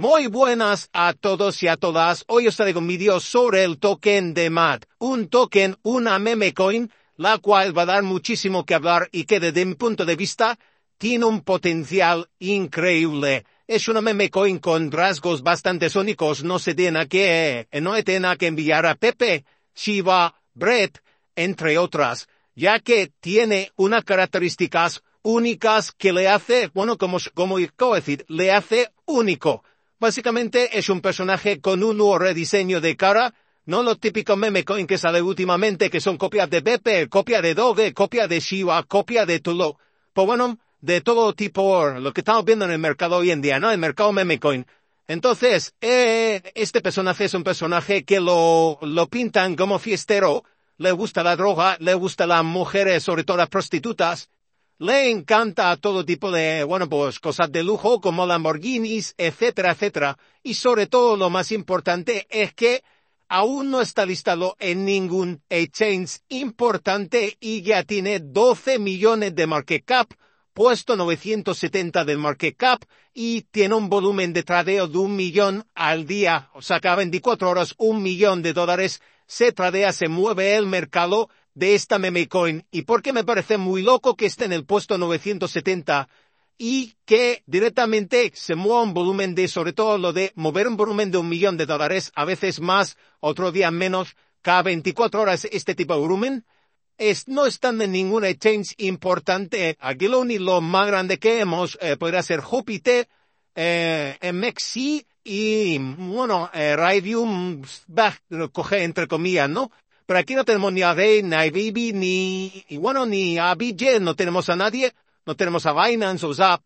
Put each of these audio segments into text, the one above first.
Muy buenas a todos y a todas. Hoy os traigo un vídeo sobre el token de MAT. Un token, una meme coin, la cual va a dar muchísimo que hablar y que desde mi punto de vista tiene un potencial increíble. Es una meme coin con rasgos bastante sónicos. No se tiene que, no se tiene que enviar a Pepe, Shiva, Brett, entre otras, ya que tiene unas características únicas que le hace, bueno, como, como, decir, le hace único Básicamente es un personaje con un nuevo rediseño de cara, no lo típico meme coin que sale últimamente que son copias de Pepe, copia de Doge, copia de Shiva, copia de Tulo. Pues bueno, de todo tipo, lo que estamos viendo en el mercado hoy en día, ¿no? El mercado coin. Entonces, eh, este personaje es un personaje que lo, lo pintan como fiestero, le gusta la droga, le gusta las mujeres, sobre todo las prostitutas, le encanta todo tipo de, bueno, pues cosas de lujo como Lamborghinis, etcétera, etcétera. Y sobre todo lo más importante es que aún no está listado en ningún exchange importante y ya tiene 12 millones de market cap, puesto 970 del market cap y tiene un volumen de tradeo de un millón al día. O sea, cada 24 horas un millón de dólares se tradea, se mueve el mercado de esta meme coin y porque me parece muy loco que esté en el puesto 970 y que directamente se mueva un volumen de, sobre todo lo de mover un volumen de un millón de dólares, a veces más, otro día menos, cada 24 horas este tipo de volumen, es, no están en ninguna exchange importante. Aquí lo único más grande que hemos eh, podría ser Júpiter, eh, y, bueno, eh, Radium, coge entre comillas, ¿no? Pero aquí no tenemos ni a ni Bibi, ni, y bueno, ni a BJ, no tenemos a nadie, no tenemos a Binance o Zap.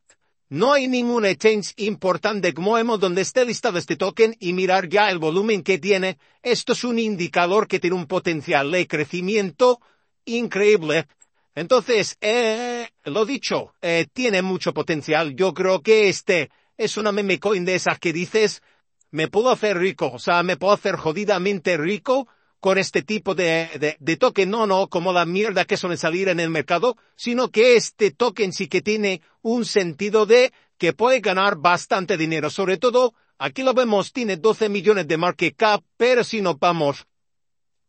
No hay ningún exchange importante como hemos donde esté listado este token y mirar ya el volumen que tiene. Esto es un indicador que tiene un potencial de crecimiento increíble. Entonces, eh, lo dicho, eh, tiene mucho potencial. Yo creo que este es una meme coin de esas que dices, me puedo hacer rico, o sea, me puedo hacer jodidamente rico con este tipo de, de, no, no, como la mierda que suele salir en el mercado, sino que este token sí que tiene un sentido de que puede ganar bastante dinero. Sobre todo, aquí lo vemos, tiene 12 millones de market cap, pero si nos vamos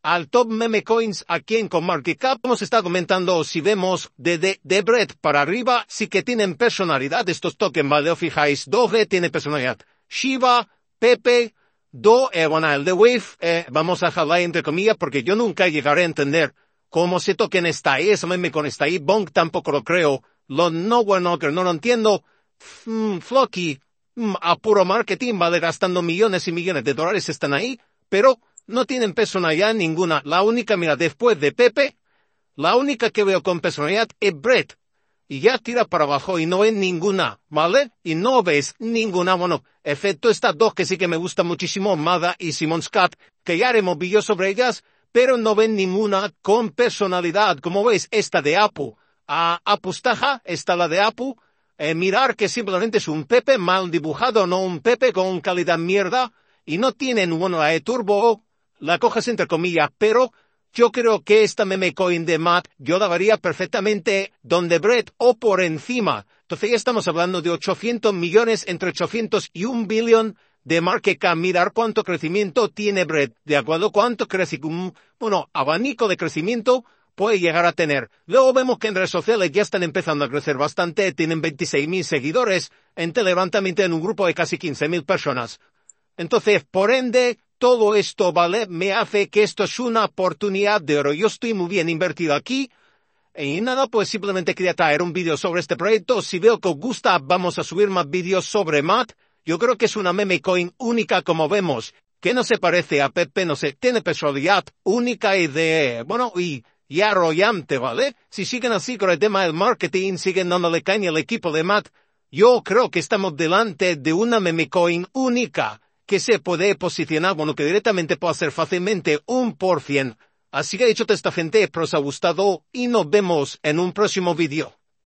al top meme coins aquí en Cap, Hemos está comentando, si vemos de, de, bread para arriba, sí que tienen personalidad estos tokens, ¿vale? fijáis, Doge tiene personalidad. Shiva, Pepe, do eh, el de wave, eh, vamos a jalar entre comillas porque yo nunca llegaré a entender cómo se toquen esta I, e, eso meme con esta y bong tampoco lo creo, lo no bueno no lo entiendo, mm, Flocky, mm, a puro marketing vale gastando millones y millones de dólares están ahí, pero no tienen personalidad ninguna, la única, mira, después de Pepe, la única que veo con personalidad es Brett, y ya tira para abajo y no ve ninguna, ¿vale? Y no ves ninguna, bueno, efecto estas dos que sí que me gustan muchísimo, Mada y Simon Scott, que ya haremos vídeo sobre ellas, pero no ven ninguna con personalidad. Como veis, esta de Apu, a Apustaja, esta la de Apu, eh, mirar que simplemente es un Pepe mal dibujado, no un Pepe con calidad mierda, y no tienen, bueno, la de Turbo, la cojas entre comillas, pero yo creo que esta meme coin de Matt yo la daría perfectamente donde Brett o por encima. Entonces ya estamos hablando de 800 millones entre 800 y 1 billón de market cap. Mirar cuánto crecimiento tiene Brett, de acuerdo cuánto abanico de crecimiento puede llegar a tener. Luego vemos que en redes sociales ya están empezando a crecer bastante, tienen mil seguidores, en Telegram también en un grupo de casi mil personas. Entonces, por ende, todo esto vale, me hace que esto es una oportunidad de oro. Yo estoy muy bien invertido aquí. Y nada, pues simplemente quería traer un vídeo sobre este proyecto. Si veo que os gusta, vamos a subir más vídeos sobre Matt. Yo creo que es una meme coin única como vemos, que no se parece a Pepe, no sé, tiene personalidad única y de, bueno, y, ya arrollante, ¿vale? Si siguen así con el tema del marketing, siguen dándole caña al equipo de Matt yo creo que estamos delante de una meme coin única que se puede posicionar, bueno, que directamente puede hacer fácilmente un por cien. Así que hecho esta gente, pros ha gustado y nos vemos en un próximo vídeo.